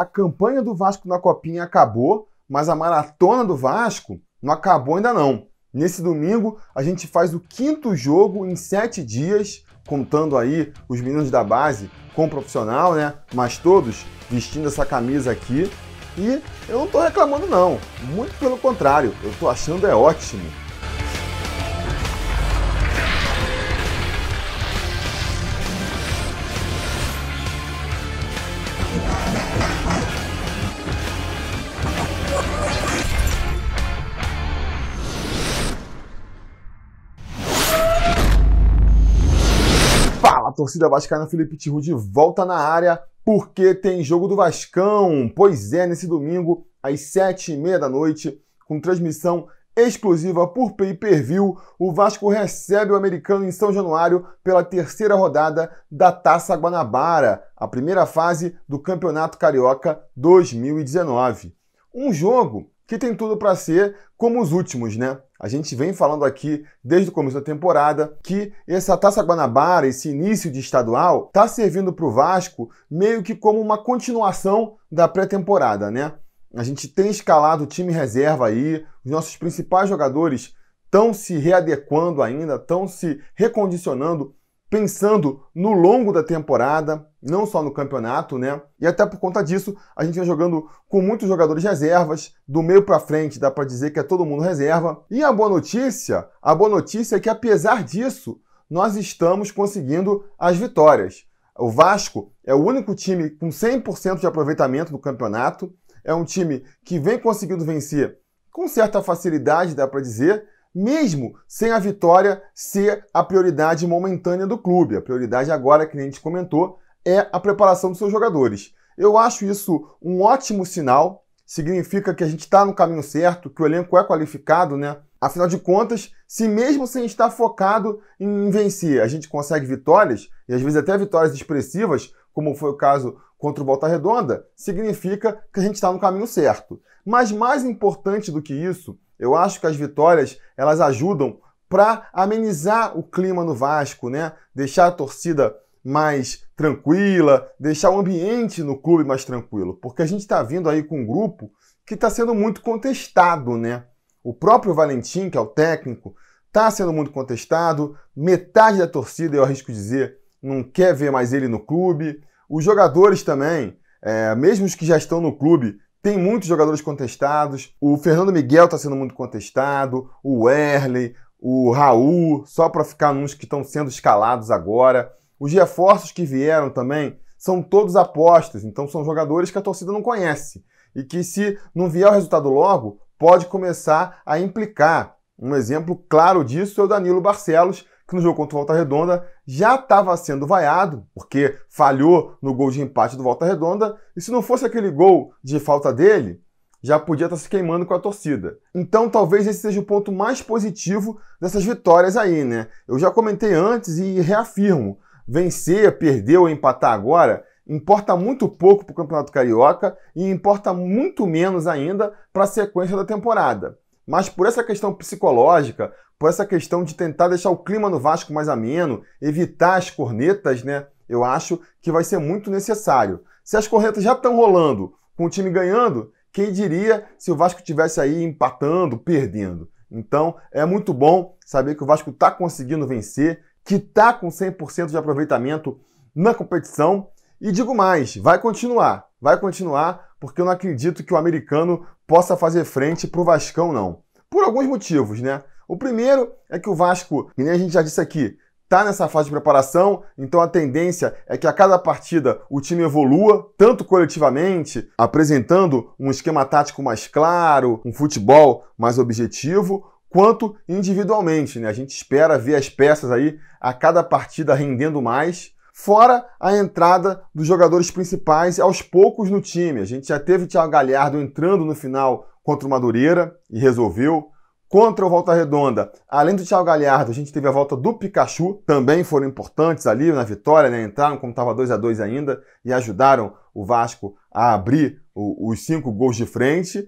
a campanha do Vasco na Copinha acabou, mas a maratona do Vasco não acabou ainda não. Nesse domingo, a gente faz o quinto jogo em sete dias, contando aí os meninos da base com o profissional, né? Mas todos vestindo essa camisa aqui. E eu não tô reclamando não, muito pelo contrário, eu tô achando é ótimo. torcida vascaína Felipe de volta na área porque tem jogo do Vascão. Pois é, nesse domingo, às sete e meia da noite, com transmissão exclusiva por pay-per-view, o Vasco recebe o americano em São Januário pela terceira rodada da Taça Guanabara, a primeira fase do Campeonato Carioca 2019. Um jogo que tem tudo para ser como os últimos, né? A gente vem falando aqui desde o começo da temporada que essa Taça Guanabara, esse início de estadual, está servindo para o Vasco meio que como uma continuação da pré-temporada, né? A gente tem escalado o time reserva aí, os nossos principais jogadores estão se readequando ainda, estão se recondicionando pensando no longo da temporada, não só no campeonato, né? E até por conta disso, a gente vem jogando com muitos jogadores reservas, do meio para frente dá para dizer que é todo mundo reserva. E a boa notícia, a boa notícia é que apesar disso, nós estamos conseguindo as vitórias. O Vasco é o único time com 100% de aproveitamento no campeonato, é um time que vem conseguindo vencer com certa facilidade, dá para dizer, mesmo sem a vitória ser a prioridade momentânea do clube. A prioridade agora, que a gente comentou, é a preparação dos seus jogadores. Eu acho isso um ótimo sinal, significa que a gente está no caminho certo, que o elenco é qualificado, né? Afinal de contas, se mesmo sem estar focado em vencer, a gente consegue vitórias, e às vezes até vitórias expressivas, como foi o caso contra o Volta Redonda, significa que a gente está no caminho certo. Mas mais importante do que isso eu acho que as vitórias elas ajudam para amenizar o clima no Vasco, né? Deixar a torcida mais tranquila, deixar o ambiente no clube mais tranquilo, porque a gente está vindo aí com um grupo que está sendo muito contestado, né? O próprio Valentim, que é o técnico, está sendo muito contestado. Metade da torcida, eu arrisco dizer, não quer ver mais ele no clube. Os jogadores também, é, mesmo os que já estão no clube, tem muitos jogadores contestados. O Fernando Miguel está sendo muito contestado. O Erley, o Raul, só para ficar nos que estão sendo escalados agora. Os reforços que vieram também são todos apostas, então são jogadores que a torcida não conhece e que, se não vier o resultado logo, pode começar a implicar. Um exemplo claro disso é o Danilo Barcelos, que no jogo contra o Volta Redonda já estava sendo vaiado, porque falhou no gol de empate do Volta Redonda, e se não fosse aquele gol de falta dele, já podia estar tá se queimando com a torcida. Então talvez esse seja o ponto mais positivo dessas vitórias aí, né? Eu já comentei antes e reafirmo: vencer, perder ou empatar agora importa muito pouco para o Campeonato Carioca e importa muito menos ainda para a sequência da temporada. Mas por essa questão psicológica, por essa questão de tentar deixar o clima no Vasco mais ameno, evitar as cornetas, né? Eu acho que vai ser muito necessário. Se as cornetas já estão rolando com o time ganhando, quem diria se o Vasco tivesse aí empatando, perdendo? Então é muito bom saber que o Vasco está conseguindo vencer, que está com 100% de aproveitamento na competição. E digo mais, vai continuar, vai continuar porque eu não acredito que o americano possa fazer frente para o Vascão, não. Por alguns motivos, né? O primeiro é que o Vasco, que nem a gente já disse aqui, tá nessa fase de preparação, então a tendência é que a cada partida o time evolua, tanto coletivamente, apresentando um esquema tático mais claro, um futebol mais objetivo, quanto individualmente, né? A gente espera ver as peças aí a cada partida rendendo mais fora a entrada dos jogadores principais aos poucos no time. A gente já teve o Thiago Galhardo entrando no final contra o Madureira e resolveu. Contra o Volta Redonda, além do Thiago Galhardo, a gente teve a volta do Pikachu, também foram importantes ali na vitória, né? entraram como estava 2 a 2 ainda e ajudaram o Vasco a abrir os cinco gols de frente.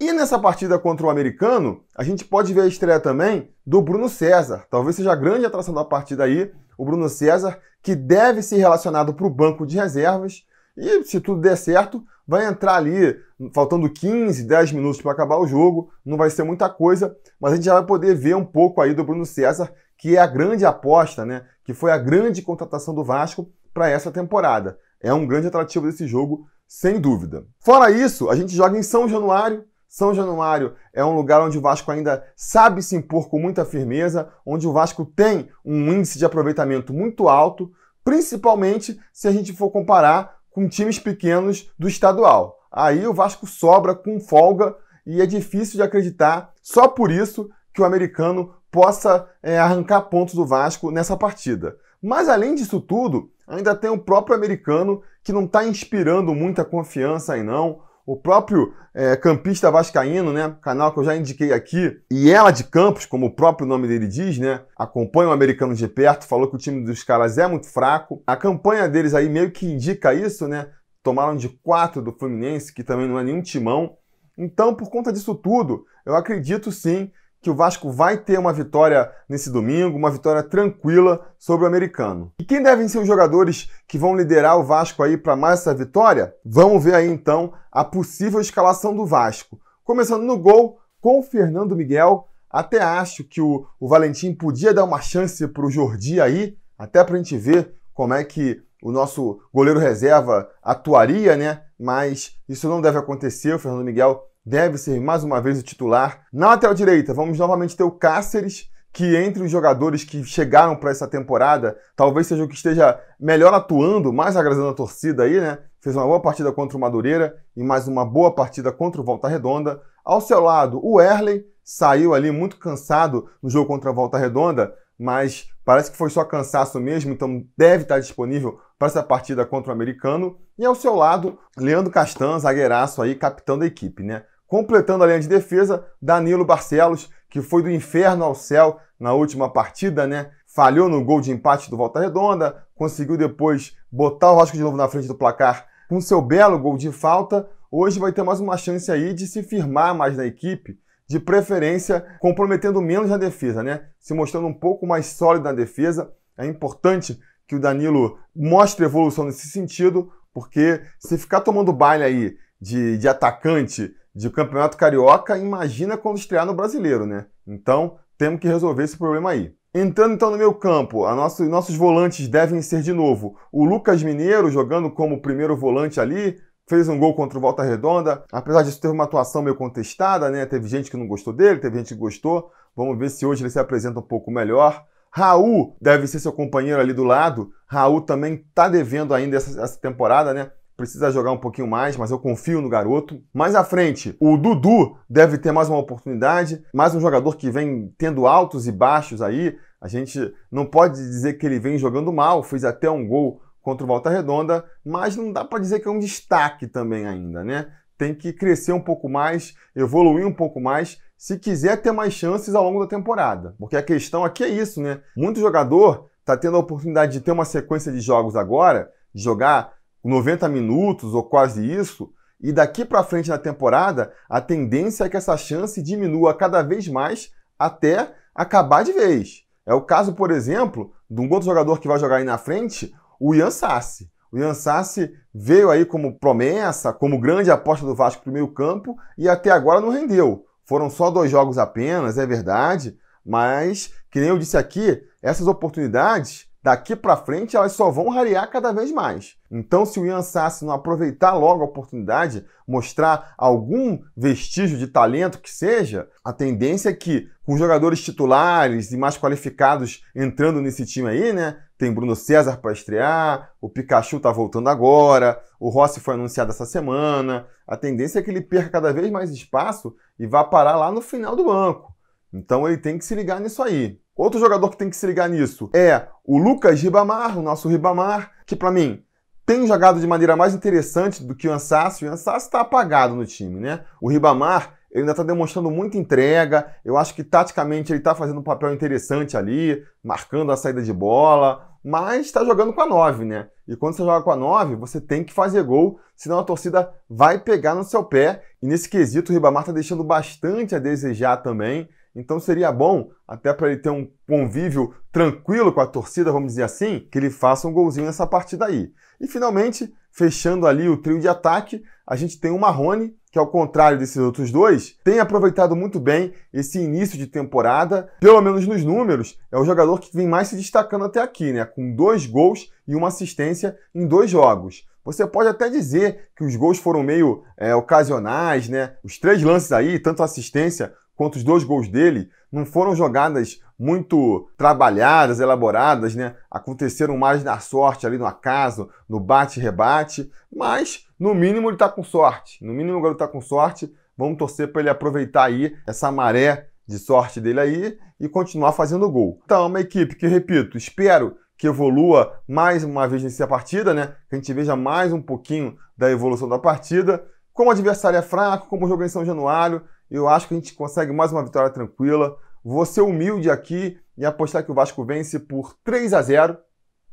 E nessa partida contra o americano, a gente pode ver a estreia também do Bruno César. Talvez seja a grande atração da partida aí, o Bruno César, que deve ser relacionado para o banco de reservas. E se tudo der certo, vai entrar ali faltando 15, 10 minutos para acabar o jogo. Não vai ser muita coisa, mas a gente já vai poder ver um pouco aí do Bruno César, que é a grande aposta, né? Que foi a grande contratação do Vasco para essa temporada. É um grande atrativo desse jogo, sem dúvida. Fora isso, a gente joga em São Januário, são Januário é um lugar onde o Vasco ainda sabe se impor com muita firmeza, onde o Vasco tem um índice de aproveitamento muito alto, principalmente se a gente for comparar com times pequenos do estadual. Aí o Vasco sobra com folga e é difícil de acreditar, só por isso, que o americano possa é, arrancar pontos do Vasco nessa partida. Mas além disso tudo, ainda tem o próprio americano que não está inspirando muita confiança aí não o próprio é, campista vascaíno, né? Canal que eu já indiquei aqui. E ela de Campos, como o próprio nome dele diz, né? Acompanha o americano de perto, falou que o time dos caras é muito fraco. A campanha deles aí meio que indica isso, né? Tomaram de quatro do Fluminense, que também não é nenhum timão. Então, por conta disso tudo, eu acredito sim que o Vasco vai ter uma vitória nesse domingo, uma vitória tranquila sobre o americano. E quem devem ser os jogadores que vão liderar o Vasco aí para mais essa vitória? Vamos ver aí então a possível escalação do Vasco. Começando no gol com o Fernando Miguel. Até acho que o, o Valentim podia dar uma chance para o Jordi aí, até para a gente ver como é que o nosso goleiro reserva atuaria, né? Mas isso não deve acontecer. O Fernando Miguel deve ser mais uma vez o titular. Na lateral direita, vamos novamente ter o Cáceres, que entre os jogadores que chegaram para essa temporada, talvez seja o que esteja melhor atuando, mais agradando a torcida aí, né? Fez uma boa partida contra o Madureira e mais uma boa partida contra o Volta Redonda. Ao seu lado, o Erley saiu ali muito cansado no jogo contra a Volta Redonda, mas parece que foi só cansaço mesmo, então deve estar disponível para essa partida contra o americano. E ao seu lado, Leandro Castan, zagueiraço aí, capitão da equipe, né? Completando a linha de defesa, Danilo Barcelos, que foi do inferno ao céu na última partida, né? Falhou no gol de empate do Volta Redonda, conseguiu depois botar o Vasco de novo na frente do placar com seu belo gol de falta. Hoje vai ter mais uma chance aí de se firmar mais na equipe, de preferência comprometendo menos na defesa, né? Se mostrando um pouco mais sólido na defesa. É importante que o Danilo mostre evolução nesse sentido, porque se ficar tomando baile aí de, de atacante de campeonato carioca, imagina quando estrear no brasileiro, né? Então, temos que resolver esse problema aí. Entrando então no meu campo, nosso, nossos volantes devem ser de novo o Lucas Mineiro jogando como primeiro volante ali, fez um gol contra o Volta Redonda, apesar disso teve uma atuação meio contestada, né? Teve gente que não gostou dele, teve gente que gostou. Vamos ver se hoje ele se apresenta um pouco melhor. Raul deve ser seu companheiro ali do lado. Raul também tá devendo ainda essa, essa temporada, né? precisa jogar um pouquinho mais, mas eu confio no garoto. Mais à frente, o Dudu deve ter mais uma oportunidade, mais um jogador que vem tendo altos e baixos aí. A gente não pode dizer que ele vem jogando mal, fez até um gol contra o Volta Redonda, mas não dá para dizer que é um destaque também ainda, né? Tem que crescer um pouco mais, evoluir um pouco mais, se quiser ter mais chances ao longo da temporada. Porque a questão aqui é isso, né? Muito jogador está tendo a oportunidade de ter uma sequência de jogos agora, de jogar 90 minutos ou quase isso, e daqui para frente na temporada, a tendência é que essa chance diminua cada vez mais até acabar de vez. É o caso, por exemplo, de um outro jogador que vai jogar aí na frente, o Ian Sassi. O Ian Sassi veio aí como promessa, como grande aposta do Vasco para o meio campo e até agora não rendeu. Foram só dois jogos apenas, é verdade, mas, que nem eu disse aqui, essas oportunidades daqui para frente elas só vão rarear cada vez mais. Então, se o Ian Sassi não aproveitar logo a oportunidade, mostrar algum vestígio de talento que seja, a tendência é que, com jogadores titulares e mais qualificados entrando nesse time aí, né? Tem Bruno César para estrear, o Pikachu tá voltando agora, o Rossi foi anunciado essa semana. A tendência é que ele perca cada vez mais espaço e vá parar lá no final do banco. Então ele tem que se ligar nisso aí. Outro jogador que tem que se ligar nisso é o Lucas Ribamar, o nosso Ribamar, que para mim tem jogado de maneira mais interessante do que o Ansassi. O Ansassi está apagado no time, né? O Ribamar ele ainda está demonstrando muita entrega. Eu acho que taticamente ele está fazendo um papel interessante ali, marcando a saída de bola, mas está jogando com a 9, né? E quando você joga com a 9, você tem que fazer gol, senão a torcida vai pegar no seu pé. E nesse quesito, o Ribamar está deixando bastante a desejar também. Então seria bom, até para ele ter um convívio tranquilo com a torcida, vamos dizer assim, que ele faça um golzinho nessa partida aí. E finalmente, fechando ali o trio de ataque, a gente tem o Marrone, que ao contrário desses outros dois, tem aproveitado muito bem esse início de temporada, pelo menos nos números, é o jogador que vem mais se destacando até aqui, né? Com dois gols e uma assistência em dois jogos. Você pode até dizer que os gols foram meio é, ocasionais, né? Os três lances aí, tanto a assistência quanto os dois gols dele, não foram jogadas muito trabalhadas, elaboradas, né? Aconteceram mais na sorte ali no acaso, no bate-rebate, mas no mínimo ele está com sorte. No mínimo o garoto está com sorte. Vamos torcer para ele aproveitar aí essa maré de sorte dele aí e continuar fazendo gol. Então, é uma equipe que, repito, espero que evolua mais uma vez nessa partida, né? Que a gente veja mais um pouquinho da evolução da partida. Como o adversário é fraco, como o jogo é em São Januário, eu acho que a gente consegue mais uma vitória tranquila. Vou ser humilde aqui e apostar que o Vasco vence por 3 a 0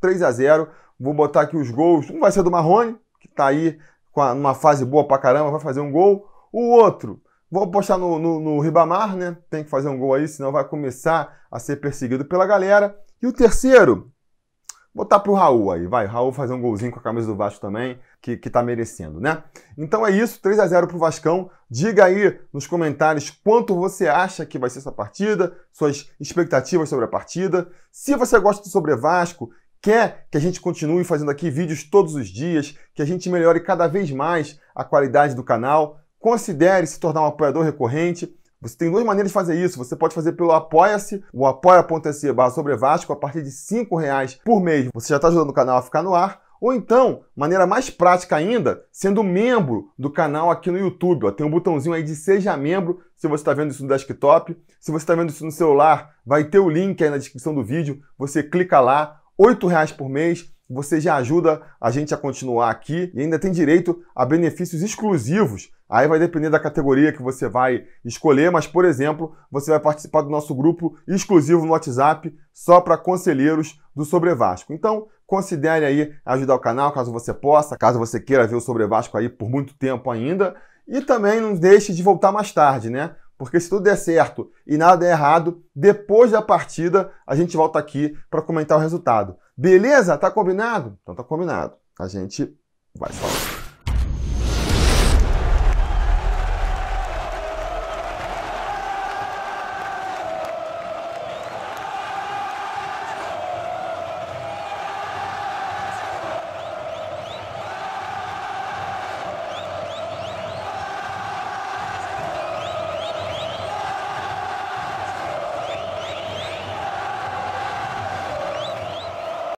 3 a 0 Vou botar aqui os gols. Um vai ser do Marrone, que tá aí com a, numa fase boa pra caramba, vai fazer um gol. O outro, vou apostar no, no, no Ribamar, né? Tem que fazer um gol aí, senão vai começar a ser perseguido pela galera. E o terceiro, botar pro Raul aí, vai. Raul fazer um golzinho com a camisa do Vasco também, que, que tá merecendo, né? Então é isso, 3 a 0 pro Vascão. Diga aí nos comentários quanto você acha que vai ser essa partida, suas expectativas sobre a partida. Se você gosta do Sobre Vasco, quer que a gente continue fazendo aqui vídeos todos os dias, que a gente melhore cada vez mais a qualidade do canal, considere se tornar um apoiador recorrente. Você tem duas maneiras de fazer isso. Você pode fazer pelo Apoia-se, o apoia.se barra sobre Vasco, a partir de R$ reais por mês. Você já está ajudando o canal a ficar no ar. Ou então, maneira mais prática ainda, sendo membro do canal aqui no YouTube. Ó. Tem um botãozinho aí de Seja Membro, se você está vendo isso no desktop. Se você está vendo isso no celular, vai ter o link aí na descrição do vídeo. Você clica lá, R$ reais por mês. Você já ajuda a gente a continuar aqui e ainda tem direito a benefícios exclusivos Aí vai depender da categoria que você vai escolher, mas, por exemplo, você vai participar do nosso grupo exclusivo no WhatsApp só para conselheiros do Sobre Vasco. Então, considere aí ajudar o canal caso você possa, caso você queira ver o Sobre Vasco aí por muito tempo ainda. E também não deixe de voltar mais tarde, né? Porque se tudo der certo e nada der errado, depois da partida a gente volta aqui para comentar o resultado. Beleza? Tá combinado? Então tá combinado. A gente vai falar.